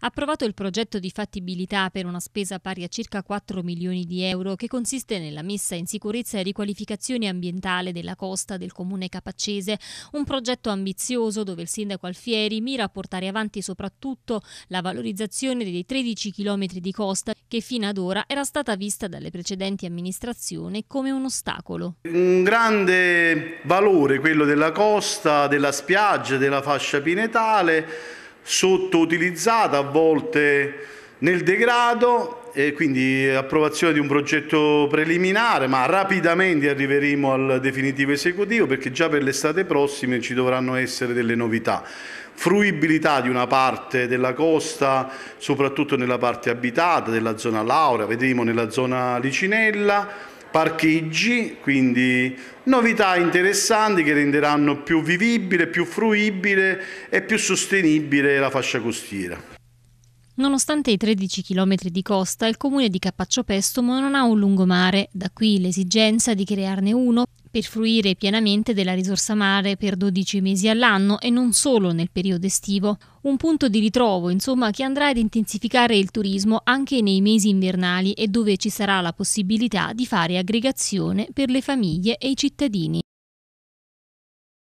approvato il progetto di fattibilità per una spesa pari a circa 4 milioni di euro che consiste nella messa in sicurezza e riqualificazione ambientale della costa del comune capaccese, un progetto ambizioso dove il sindaco Alfieri mira a portare avanti soprattutto la valorizzazione dei 13 km di costa che fino ad ora era stata vista dalle precedenti amministrazioni come un ostacolo. Un grande valore quello della costa, della spiaggia, della fascia pinetale sottoutilizzata, a volte nel degrado e quindi approvazione di un progetto preliminare, ma rapidamente arriveremo al definitivo esecutivo perché già per l'estate prossima ci dovranno essere delle novità. Fruibilità di una parte della costa, soprattutto nella parte abitata, della zona Laura, vedremo nella zona Licinella, parcheggi, quindi novità interessanti che renderanno più vivibile, più fruibile e più sostenibile la fascia costiera. Nonostante i 13 km di costa, il comune di Capaccio Pestomo non ha un lungomare, da qui l'esigenza di crearne uno per fruire pienamente della risorsa mare per 12 mesi all'anno e non solo nel periodo estivo. Un punto di ritrovo, insomma, che andrà ad intensificare il turismo anche nei mesi invernali e dove ci sarà la possibilità di fare aggregazione per le famiglie e i cittadini.